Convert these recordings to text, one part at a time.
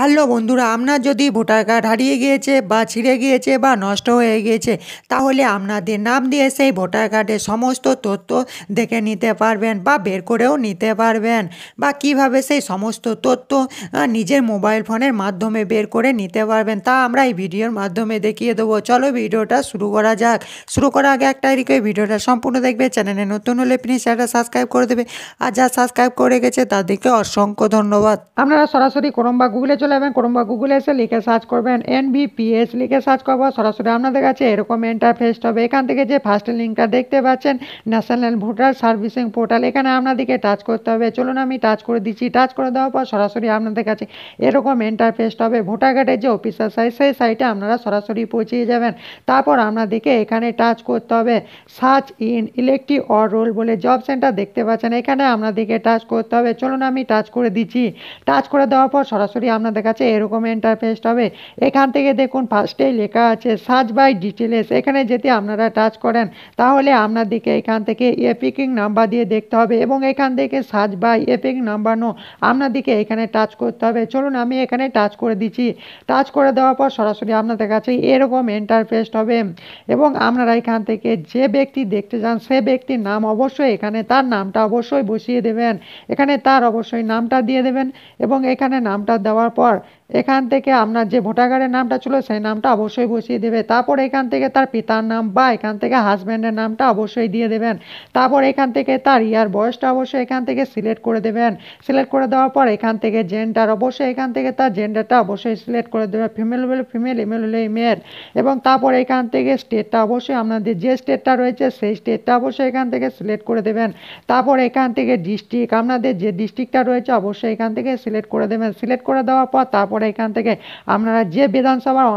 hello বন্ধুরা আপনার যদি ভোটার কার্ড হারিয়ে গিয়েছে বা ছিঁড়ে গিয়েছে বা নষ্ট হয়ে গিয়েছে তাহলে আপনাদের নাম দিয়ে সেই ভোটার কার্ডের সমস্ত তথ্য দেখে নিতে পারবেন বা বের করেও নিতে পারবেন বা কিভাবে সেই সমস্ত তথ্য নিজের মোবাইল ফোনের মাধ্যমে বের করে নিতে পারবেন তা আমরা এই ভিডিওর মাধ্যমে দেখিয়ে দেবো চলো ভিডিওটা শুরু করা যাক শুরু করার আগে একটা রিকোয়ে ভিডিওটা সম্পূর্ণ দেখবে চ্যানেলে নতুন হলে প্লিজ একটা সাবস্ক্রাইব করে দেবে আর যা সাবস্ক্রাইব করে গেছে তাদেরকে অসংখ্য ধন্যবাদ আপনারা সরাসরি করম বা গুগলে যাবেন কোনোবা গুগলে এসে লিখে সার্চ করবেন এন এনভিপিএস লিখে সার্চ করবো সরাসরি আপনাদের কাছে এরকম ইন্টারফেস হবে এখান থেকে যে ফার্স্ট লিঙ্কটা দেখতে পাচ্ছেন ন্যাশনাল ভোটার সার্ভিসিং পোর্টাল এখানে আপনাদেরকে টাচ করতে হবে চলুন আমি টাচ করে দিচ্ছি টাচ করে দেওয়ার পর সরাসরি আপনাদের কাছে এরকম ইন্টারফেস হবে ভোটার কার্ডের যে অফিসার সাইজ সেই সাইটে আপনারা সরাসরি পৌঁছিয়ে যাবেন তারপর আপনাদেরকে এখানে টাচ করতে হবে search in electoral roll বলে জব সেন্টার দেখতে পাচ্ছেন এখানে আপনাদেরকে টাচ করতে হবে চলুন আমি টাচ করে দিচ্ছি টাচ করে দেওয়ার পর সরাসরি আপনাদের আপনাদের কাছে এরকম ইন্টারফেস্ট হবে এখান থেকে দেখুন ফার্স্টেই লেখা আছে সার্চ বাই ডিটেলস এখানে যদি আপনারা টাচ করেন তাহলে আপনাদেরকে এখান থেকে এপিকিং নাম্বার দিয়ে দেখতে হবে এবং এখান থেকে search by EPIC number no আপনাদেরকে এখানে টাচ করতে হবে চলুন আমি এখানে টাচ করে দিচ্ছি টাচ করে দেওয়ার পর সরাসরি আপনাদের কাছে এরকম ইন্টারফেস্ট হবে এবং আপনারা এখান থেকে যে ব্যক্তি দেখতে যান সে ব্যক্তির নাম অবশ্যই এখানে তার নামটা অবশ্যই বসিয়ে দেবেন এখানে তার অবশ্যই নামটা দিয়ে দেবেন এবং এখানে নামটা দেওয়ার পর far এখান থেকে আপনার যে ভোটার কার্ডের নামটা ছিল সেই নামটা অবশ্যই বসিয়ে দেবে তারপর এখান থেকে তার পিতার নাম বা এখান থেকে হাজব্যান্ডের নামটা অবশ্যই দিয়ে দেবেন তারপর এখান থেকে তার ইয়ার বয়সটা অবশ্যই এখান থেকে সিলেক্ট করে দেবেন সিলেক্ট করে দেওয়ার পর এখান থেকে জেন্ডার অবশ্যই এখান থেকে তার জেন্ডারটা অবশ্যই সিলেক্ট করে দেবে ফিমেল হলে ফিমেল ইমেল হলে ইমেল এবং তারপর এখান থেকে স্টেটটা অবশ্যই আপনাদের যে স্টেটটা রয়েছে সেই স্টেটটা অবশ্যই এখান থেকে সিলেক্ট করে দেবেন তারপর এখান থেকে ডিস্ট্রিক্ট আপনাদের যে ডিস্ট্রিক্টটা রয়েছে অবশ্যই এখান থেকে সিলেক্ট করে দেবেন সিলেক্ট করে দেওয়ার পর তারপর তারপরে এখান থেকে আপনারা যে বিধানসভার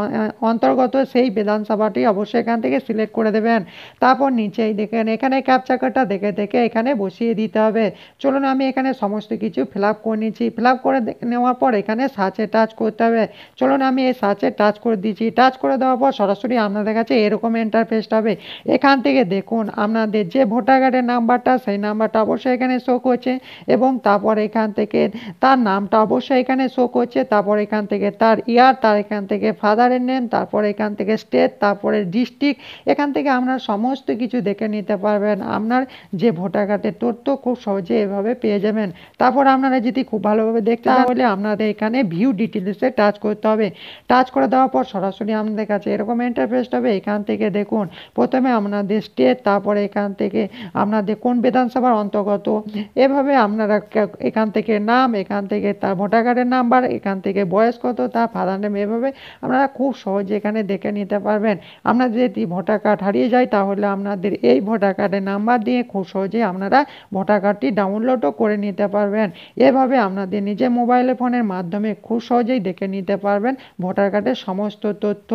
অন্তর্গত সেই বিধানসভাটি অবশ্যই এখান থেকে সিলেক্ট করে দেবেন তারপর নিচেই দেখেন এখানে ক্যাপচা কার্ডটা দেখে দেখে এখানে বসিয়ে দিতে হবে চলুন আমি এখানে সমস্ত কিছু ফিল আপ করে নিচ্ছি ফিল আপ করে নেওয়ার পর এখানে সাচে টাচ করতে হবে চলুন আমি এই সাচে টাচ করে দিচ্ছি টাচ করে দেওয়ার পর সরাসরি আপনাদের কাছে এরকম ইন্টারফেস হবে এখান থেকে দেখুন আপনাদের যে ভোটার কার্ডের নাম্বারটা সেই নাম্বারটা অবশ্যই এখানে শো করছে এবং তারপর এখান থেকে তার নামটা অবশ্যই এখানে শো করছে তারপর এখান থেকে তার ইয়ার তার এখান থেকে ফাদারের নেন তারপরে এখান থেকে স্টেট তারপরে ডিস্ট্রিক্ট এখান থেকে আপনার সমস্ত কিছু দেখে নিতে পারবেন আপনার যে ভোটার কার্ডের তথ্য খুব সহজে এভাবে পেয়ে যাবেন তারপর আপনারা যদি খুব ভালোভাবে দেখতে তাহলে আপনাদের এখানে ভিউ ডিটেলসে টাচ করতে হবে টাচ করে দেওয়ার পর সরাসরি আপনাদের কাছে এরকম ইন্টারফেস হবে এখান থেকে দেখুন প্রথমে আপনাদের স্টেট তারপরে এখান থেকে আপনাদের কোন বিধানসভার অন্তর্গত এভাবে আপনারা এখান থেকে নাম এখান থেকে তার ভোটার কার্ডের নাম্বার এখান থেকে বয়স বয়স কত তা ফাদার নেম এভাবে আপনারা খুব সহজে এখানে দেখে নিতে পারবেন আপনার যদি ভোটার কার্ড হারিয়ে যায় তাহলে আপনাদের এই ভোটার কার্ডের নাম্বার দিয়ে খুব সহজে আপনারা ভোটার কার্ডটি ডাউনলোডও করে নিতে পারবেন এভাবে আপনাদের নিজের মোবাইল ফোনের মাধ্যমে খুব সহজেই দেখে নিতে পারবেন ভোটার কার্ডের সমস্ত তথ্য